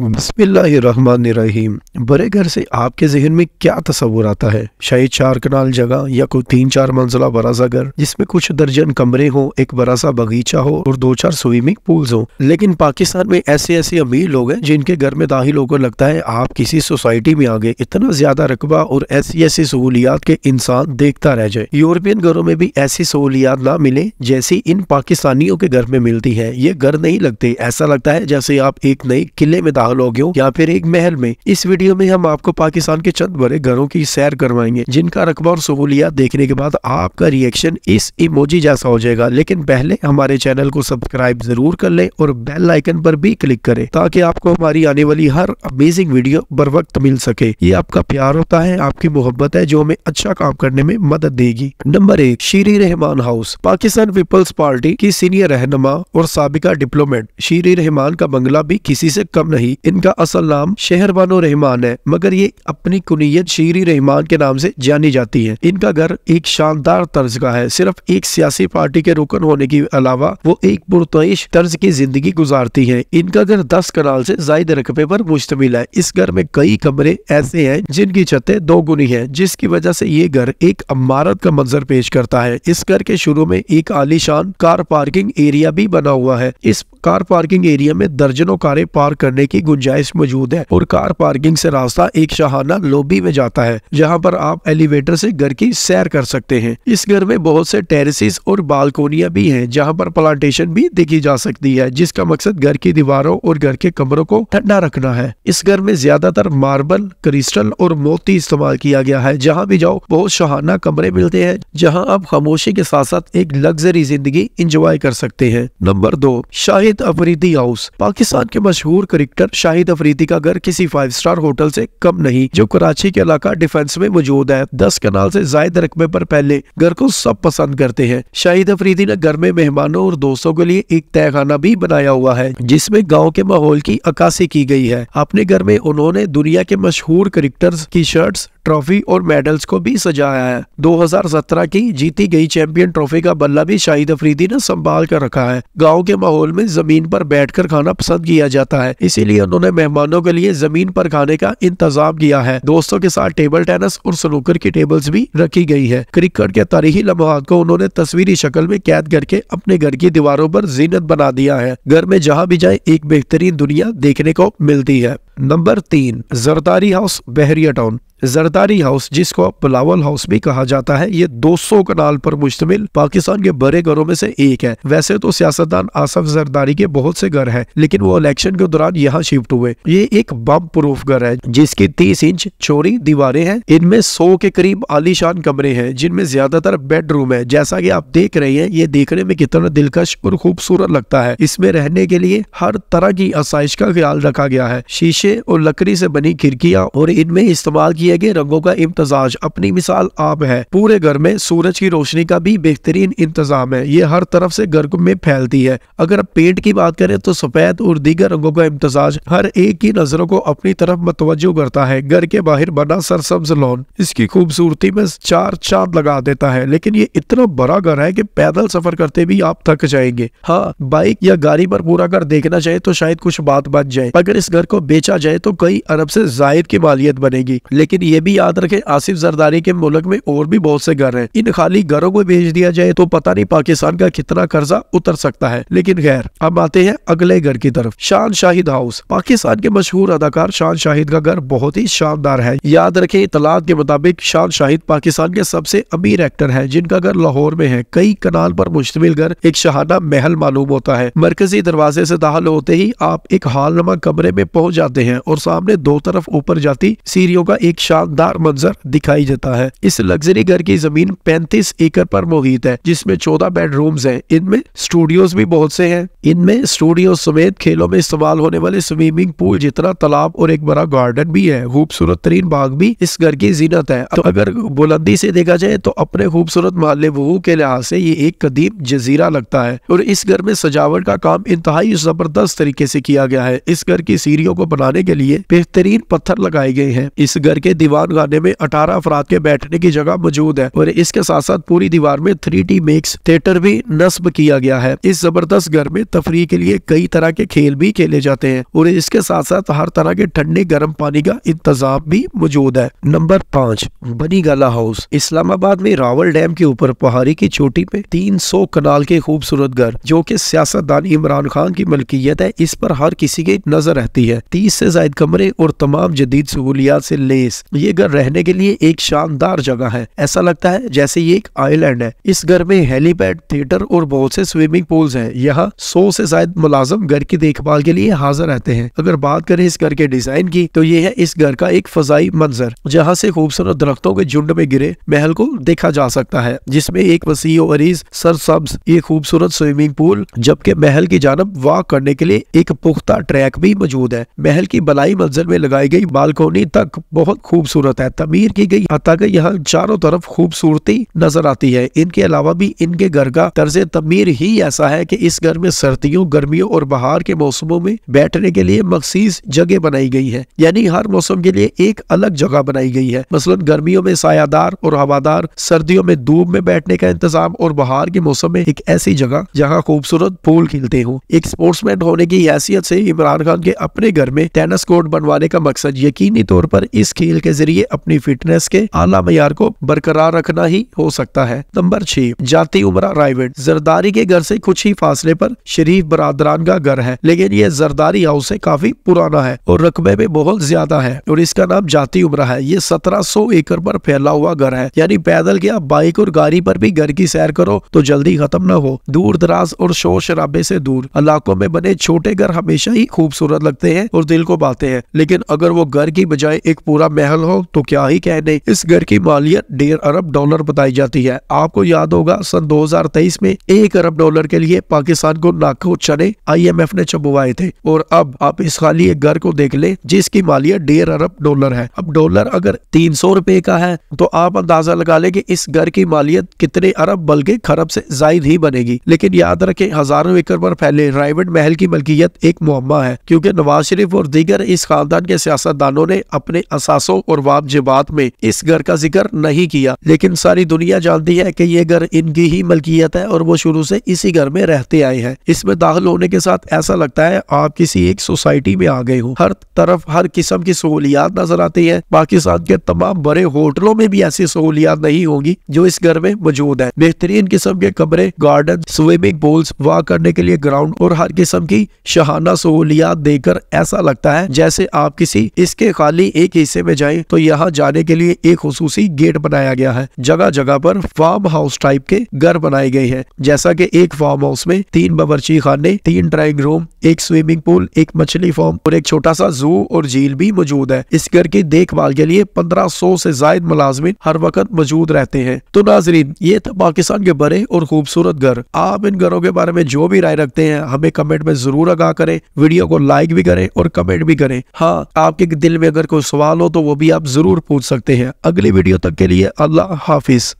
बसमीम बड़े घर से आपके जहन में क्या तस्वुर आता है शायद चार कनाल जगह या कोई तीन चार मंजिला बड़ा घर जिसमें कुछ दर्जन कमरे हो एक बड़ा बगीचा हो और दो चार स्विमिंग पूल्स हो लेकिन पाकिस्तान में ऐसे ऐसे अमीर लोग हैं जिनके घर में दाखिल को लगता है आप किसी सोसाइटी में आ गए इतना ज्यादा रकबा और ऐसी ऐसी सहूलियात के इंसान देखता रह जाए यूरोपियन घरों में भी ऐसी सहूलियात ना मिले जैसी इन पाकिस्तानियों के घर में मिलती है ये घर नहीं लगते ऐसा लगता है जैसे आप एक नई किले में पागल हो या फिर एक महल में इस वीडियो में हम आपको पाकिस्तान के चंद बड़े घरों की सैर करवाएंगे जिनका रकबा और सहूलियात देखने के बाद आपका रिएक्शन इस इमोजी जैसा हो जाएगा लेकिन पहले हमारे चैनल को सब्सक्राइब जरूर कर ले और बेल आइकन पर भी क्लिक करे ताकि आपको हमारी आने वाली हर अमेजिंग वीडियो बर वक्त मिल सके ये आपका प्यार होता है आपकी मोहब्बत है जो हमें अच्छा काम करने में मदद देगी नंबर एक Sherry Rehman house Pakistan peoples party की सीनियर रहनमा और सबका डिप्लोमेट शीरी रहमान का बंगला भी किसी से कम नहीं थी इनका असल नाम शहरबानो रहमान है मगर ये अपनी कुनीत शीरी रहमान के नाम से जानी जाती है इनका घर एक शानदार तर्ज का है सिर्फ एक सियासी पार्टी के रुकन होने के अलावा वो एक पुरतश तर्ज की जिंदगी गुजारती है इनका घर दस कनाल से जायद रकबे पर मुश्तमिल है इस घर में कई कमरे ऐसे है जिनकी छतें गुनी है जिसकी वजह से ये घर एक अमारत का मंजर पेश करता है इस घर के शुरू में एक आलिशान कार पार्किंग एरिया भी बना हुआ है इस कार पार्किंग एरिया में दर्जनों कारें पार्क करने की गुंजाइश मौजूद है और कार पार्किंग से रास्ता एक शाहाना लोबी में जाता है जहाँ पर आप एलिवेटर से घर की सैर कर सकते हैं इस घर में बहुत से टेरेसिस और बालकोनिया भी हैं जहाँ पर प्लांटेशन भी देखी जा सकती है जिसका मकसद घर की दीवारों और घर के कमरों को ठंडा रखना है इस घर में ज्यादातर मार्बल क्रिस्टल और मोती इस्तेमाल किया गया है जहाँ भी जाओ बहुत शहाना कमरे मिलते हैं जहाँ आप खामोशी के साथ साथ एक लग्जरी जिंदगी इंजॉय कर सकते हैं नंबर दो शाहिद अफरीदी हाउस पाकिस्तान के मशहूर क्रिकेटर शाहिद अफरीदी का घर किसी फाइव स्टार होटल से कम नहीं जो कराची के इलाका डिफेंस में मौजूद है दस कनाल से जायद रकबे पर पहले घर को सब पसंद करते हैं शाहिद अफरीदी ने घर में मेहमानों और दोस्तों के लिए एक तय खाना भी बनाया हुआ है जिसमे गाँव के माहौल की अक्सी की गई है अपने घर में उन्होंने दुनिया के मशहूर क्रिकेटर्स की शर्ट ट्रॉफी और मेडल्स को भी सजाया है 2017 की जीती गई चैंपियन ट्रॉफी का बल्ला भी शाहिद अफरीदी ने संभाल कर रखा है गाँव के माहौल में जमीन पर बैठकर खाना पसंद किया जाता है इसीलिए उन्होंने मेहमानों के लिए जमीन पर खाने का इंतजाम किया है दोस्तों के साथ टेबल टेनिस और स्नूकर की टेबल्स भी रखी गई है क्रिकेट के तारीखी लम्हात को उन्होंने तस्वीरी शक्ल में कैद करके अपने घर की दीवारों पर जीनत बना दिया है घर में जहाँ भी जाए एक बेहतरीन दुनिया देखने को मिलती है नंबर तीन जरदारी हाउस बहरिया टाउन जरदारी मदारी हाउस जिसको पलावल हाउस भी कहा जाता है ये 200 कनाल पर मुश्तमिल पाकिस्तान के बड़े घरों में से एक है वैसे तो सियासतदान आसफ जरदारी के बहुत से घर है लेकिन वो इलेक्शन के दौरान यहाँ शिफ्ट हुए ये एक बम प्रूफ घर है जिसकी तीस इंच चोरी दीवारें हैं इनमें सौ के करीब आलिशान कमरे है जिनमें ज्यादातर बेडरूम है जैसा की आप देख रहे हैं ये देखने में कितना दिलकश और खूबसूरत लगता है इसमें रहने के लिए हर तरह की आसाइश का ख्याल रखा गया है शीशे और लकड़ी से बनी खिड़कियां और इनमें इस्तेमाल किए गए रंगों का इम्तजाज अपनी मिसाल आप है पूरे घर में सूरज की रोशनी का भी बेहतरीन इंतजाम है ये हर तरफ से घर में फैलती है अगर आप पेंट की बात करें तो सफेद और दीगर रंगों का इम्तजाज हर एक की नजरों को अपनी तरफ मतवजो करता है घर के बाहर बना सरसब्ज लॉन इसकी खूबसूरती में चार चांद लगा देता है लेकिन ये इतना बड़ा घर है की पैदल सफर करते भी आप थक जाएंगे हाँ बाइक या गाड़ी पर पूरा घर देखना चाहे तो शायद कुछ बात बच जाए अगर इस घर को बेचा जाए तो कई अरब से जायद की मालियत बनेगी लेकिन ये भी भी याद रखे आसिफ जरदारी के मुल्क में और भी बहुत से घर है इन खाली घरों को भेज दिया जाए तो पता नहीं पाकिस्तान का कितना कर्जा उतर सकता है लेकिन खैर अब आते हैं अगले घर की तरफ शान शाहिद हाउस पाकिस्तान के मशहूर अदाकार शान शाहिद का घर बहुत ही शानदार है याद रखे इतलात के मुताबिक शान शाहिद पाकिस्तान के सबसे अमीर एक्टर है जिनका घर लाहौर में है कई कनाल पर मुश्तमिल घर एक शहाना महल मालूम होता है मरकजी दरवाजे से दाहल होते ही आप एक हालनमा कमरे में पहुंच जाते हैं और सामने दो तरफ ऊपर जाती सीरियो का एक शानदार शानदार मंजर दिखाई देता है इस लग्जरी घर की जमीन पैंतीस एकड़ पर मोहित है जिसमे चौदह बेडरूम है इनमें स्टूडियोज भी बहुत से है इनमें स्टूडियो समेत खेलों में इस्तेमाल होने वाले स्विमिंग पूल जितना तालाब और एक बड़ा गार्डन भी है खूबसूरत तरीन बाग भी इस घर की जीनत है तो अगर बुलंदी से देखा जाए तो अपने खूबसूरत माले वहू के लिहाज से ये एक कदीम जजीरा लगता है और इस घर में सजावट का काम इंतहाई जबरदस्त तरीके से किया गया है इस घर की सीढ़ियों को बनाने के लिए बेहतरीन पत्थर लगाए गए हैं इस घर के दीवार खाने में अठारह अफराद के बैठने की जगह मौजूद है और इसके साथ साथ पूरी दीवार में थ्री डी मेक्स थिएटर भी नस्ब किया गया है इस जबरदस्त घर में तफरी के लिए कई तरह के खेल भी खेले जाते हैं और इसके साथ साथ हर तरह के ठंडे गर्म पानी का इंतजाम भी मौजूद है नंबर पाँच बनी गला हाउस इस्लामाबाद में रावल डैम के ऊपर पहाड़ी की चोटी पे सौ कनाल के खूबसूरत घर जो की सियासतदान इमरान खान की मलकियत है इस पर हर किसी की नजर रहती है तीस से जायद कमरे और तमाम जदीद सहूलियात से लेस ये घर रहने के लिए एक शानदार जगह है ऐसा लगता है जैसे ये एक आइलैंड है इस घर में हेलीपैड थिएटर और बहुत से स्विमिंग पूल्स हैं यहाँ सौ से शायद मुलाजम घर की देखभाल के लिए हाजिर रहते हैं अगर बात करें इस घर के डिजाइन की तो ये है इस घर का एक फजाई मंजर जहाँ से खूबसूरत दरख्तों के झुंड में गिरे महल को देखा जा सकता है जिसमे एक वसी सर सब्ज ये खूबसूरत स्विमिंग पूल जबकि महल की जानब वॉक करने के लिए एक पुख्ता ट्रैक भी मौजूद है महल की बलाई मंजर में लगाई गई बालकोनी तक बहुत खूबसूरत खूबसूरत है तमीर की गई हत्या के यहाँ चारों तरफ खूबसूरती नजर आती है इनके अलावा भी इनके घर का तर्ज तमीर ही ऐसा है की इस घर में सर्दियों गर्मियों और बहार के मौसमों में बैठने के लिए मखसीस जगह बनाई गई है यानी हर मौसम के लिए एक अलग जगह बनाई गई है मसलन गर्मियों में सायादार और हवादार सर्दियों में धूप में बैठने का इंतजाम और बहार के मौसम में एक ऐसी जगह जहाँ खूबसूरत फूल खिलते हो एक स्पोर्ट्समैन होने की हैसियत से इमरान खान के अपने घर में टेनिस कोर्ट बनवाने का मकसद यकीनी तौर पर इस खेल के जरिए जरिए अपनी फिटनेस के आला मैार को बरकरार रखना ही हो सकता है नंबर छह जाति उमरा राइवेट जरदारी के घर से कुछ ही फासले पर शरीफ बरादरान का घर है लेकिन ये जरदारी हाउस से काफी पुराना है और रकबे में बहुत ज्यादा है और इसका नाम जाति उमरा है ये सत्रह सौ एकड़ पर फैला हुआ घर है यानी पैदल के आप बाइक और गाड़ी पर भी घर की सैर करो तो जल्दी खत्म न हो दूर दराज और शोर शराबे से दूर इलाकों में बने छोटे घर हमेशा ही खूबसूरत लगते हैं और दिल को बाते हैं लेकिन अगर वो घर की बजाय एक पूरा महल हो साहब तो क्या ही कहने इस घर की मालियत डेढ़ अरब डॉलर बताई जाती है आपको याद होगा सन 2023 में एक अरब डॉलर के लिए पाकिस्तान को लाखों चने आईएमएफ ने चबवाए थे और अब आप इस खाली एक घर को देख ले जिसकी मालियत डेढ़ अरब डॉलर है अब डॉलर अगर तीन सौ रुपए का है तो आप अंदाजा लगा ले की इस घर की मालियत कितने अरब बल्कि खरब से जायद ही बनेगी लेकिन याद रखे हजारों एकड़ पर फैले राइवेट महल की मलकियत एक मुहम्मा है क्यूँकी नवाज शरीफ और दीगर इस खानदान के सियासतदानों ने अपने असासों और नवाब जमात में इस घर का जिक्र नहीं किया लेकिन सारी दुनिया जानती है कि ये घर इनकी ही मलकियत है और वो शुरू से इसी घर में रहते आए हैं इसमें दाखिल होने के साथ ऐसा लगता है आप किसी एक सोसाइटी में आ गए हो हर तरफ हर किस्म की सहूलियात नजर आती है पाकिस्तान के तमाम बड़े होटलों में भी ऐसी सहूलियात नहीं होगी जो इस घर में मौजूद है बेहतरीन किस्म के कमरे गार्डन स्विमिंग पूल्स वॉक करने के लिए ग्राउंड और हर किस्म की शहाना सहूलियात देकर ऐसा लगता है जैसे आप किसी इसके खाली एक हिस्से में जाए तो यहाँ जाने के लिए एक खसूसी गेट बनाया गया है जगह जगह पर फार्म हाउस टाइप के घर बनाए गए हैं जैसा कि एक फार्म हाउस में तीन बबरची खाने तीन ड्राइंग रूम एक स्विमिंग पूल एक मछली फार्म और एक छोटा सा जू और झील भी मौजूद है इस घर की देखभाल के लिए पंद्रह सौ से जायद मुलाजमिन हर वक्त मौजूद रहते हैं तो नाजरीन ये था पाकिस्तान के बड़े और खूबसूरत घर आप इन घरों के बारे में जो भी राय रखते हैं हमें कमेंट में जरूर आगा करें वीडियो को लाइक भी करें और कमेंट भी करें हाँ आपके दिल में अगर कोई सवाल हो तो वो भी आप ज़रूर पूछ सकते हैं अगली वीडियो तक के लिए अल्लाह हाफिज़